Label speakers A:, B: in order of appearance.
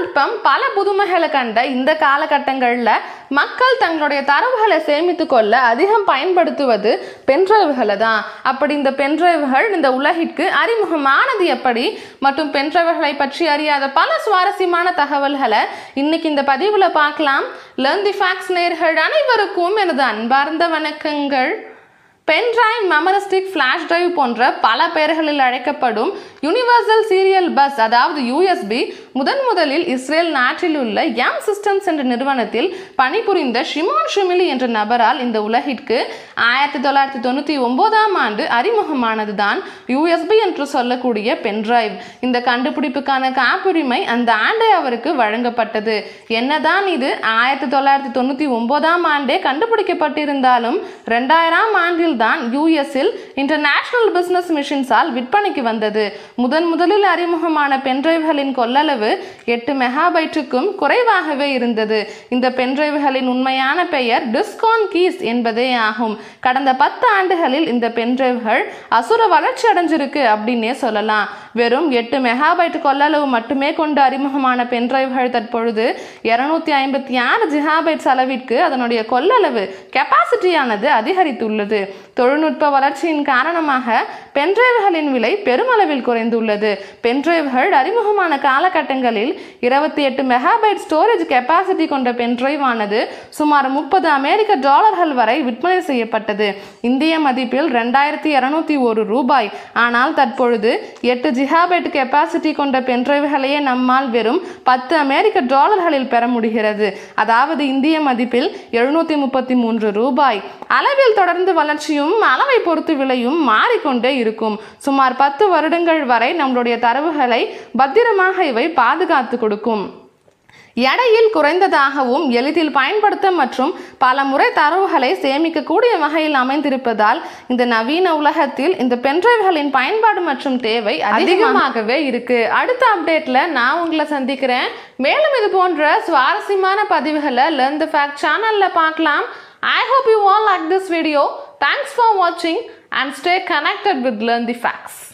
A: தொழில்நுட்பம் பல புதுமைகளை கண்ட இந்த காலகட்டங்களில் மக்கள் தங்களுடைய தரவுகளை சேமித்து கொள்ள அதிகம் பயன்படுத்துவது பென்ட்ரைவுகளை தான் அப்படி இந்த பென்ட்ரைவுகள் இந்த உலகிற்கு அறிமுகமானது எப்படி மற்றும் பென்ட்ரைவுகளை பற்றி அறியாத பல சுவாரஸ்யமான தகவல்களை இன்னைக்கு இந்த பதிவில் பார்க்கலாம் லேர்ன் தி ஃபேக்ஸ் நேர்கள் அனைவருக்கும் எனது அன்பார்ந்த வணக்கங்கள் பென்ட்ரைவ் மெமரிஸ்டிக் ஃப்ளாஷ் டிரைவ் போன்ற பல பெயர்களில் அழைக்கப்படும் யூனிவர்சல் சீரியல் பஸ் அதாவது யூஎஸ்பி முதன் முதலில் இஸ்ரேல் நாட்டில் உள்ள எம் சிஸ்டம்ஸ் என்ற நிறுவனத்தில் பணிபுரிந்த ஷிமான் ஷிமிலி என்ற நபரால் இந்த உலகிற்கு ஆயிரத்தி தொள்ளாயிரத்தி தொண்ணூற்றி ஒம்போதாம் ஆண்டு அறிமுகமானது தான் யூஎஸ்பி என்று சொல்லக்கூடிய பென்ட்ரைவ் இந்த கண்டுபிடிப்புக்கான காப்புரிமை அந்த ஆண்டே அவருக்கு வழங்கப்பட்டது என்னதான் இது ஆயிரத்தி தொள்ளாயிரத்தி தொண்ணூற்றி ஒம்போதாம் ஆண்டே கண்டுபிடிக்கப்பட்டிருந்தாலும் ரெண்டாயிரம் ஆண்டில் தான் யூஎஸ்இல் இன்டர்நேஷனல் பிஸ்னஸ் மிஷின்ஸால் விற்பனைக்கு வந்தது முதன் முதலில் அறிமுகமான பென்ட்ரைவ்களின் கொள்ளளவு எட்டு மெகாபைட்டுக்கும் குறைவாகவே இருந்தது இந்த பென்டிரைவ்களின் உண்மையான பெயர் டிஸ்கான் கீஸ் என்பதே ஆகும் கடந்த பத்து ஆண்டுகளில் இந்த பென்ட்ரைவ்கள் அசுர வளர்ச்சி அடைஞ்சிருக்கு அப்படின்னே சொல்லலாம் வெறும் எட்டு மெகாபைட் கொள்ளளவு மட்டுமே கொண்டு அறிமுகமான பென்ட்ரைவ்கள் தற்பொழுது இருநூத்தி ஐம்பத்தி ஆறு ஜிகாபைட்ஸ் அளவிற்கு அதனுடைய கொள்ளளவு கெப்பாசிட்டியானது அதிகரித்துள்ளது தொழில்நுட்ப வளர்ச்சியின் காரணமாக பென்டிரைவ்களின் விலை பெருமளவில் குறைந்துள்ளது பென்டிரைவ்கள் அறிமுகமான காலகட்டங்களில் இருபத்தி எட்டு மெகாபைட் ஸ்டோரேஜ் கெப்பாசிட்டி கொண்ட பென்ட்ரைவ் ஆனது சுமார் முப்பது அமெரிக்க டாலர்கள் வரை விற்பனை செய்யப்பட்டது இந்திய மதிப்பில் ரெண்டாயிரத்தி இரநூத்தி ஒரு ரூபாய் ஆனால் தற்பொழுது எட்டு ஜிகாபைட் கெப்பாசிட்டி கொண்ட பென்டிரைவ்களையே நம்மால் வெறும் பத்து அமெரிக்க டாலர்களில் பெற முடிகிறது அதாவது இந்திய மதிப்பில் எழுநூத்தி முப்பத்தி மூன்று ரூபாய் அளவில் தொடர்ந்து வளர்ச்சியும் விலையும் அளவை பொறுத்து விலையும் மாறிக்கொண்டே இருக்கும் சுமார் பத்து வருடங்கள் வரை நம்மளுடைய தரவுகளை பத்திரமாக இவை பாதுகாத்து கொடுக்கும் எடையில் குறைந்ததாகவும் எளிதில் பயன்படுத்த மற்றும் பல முறை தரவுகளை சேமிக்கக்கூடிய வகையில் அமைந்திருப்பதால் இந்த நவீன உலகத்தில் இந்த பென்ட்ரைவ்களின் பயன்பாடு மற்றும் தேவை அதிகமாகவே இருக்கு அடுத்த அப்டேட்ல நான் உங்களை சந்திக்கிறேன் மேலும் இது போன்ற சுவாரஸ்யமான பதிவுகளை லேர்ன் த ஃபேக்ட் சேனல்ல பார்க்கலாம் I hope you all like this video Thanks for watching and stay connected with Learn the Facts.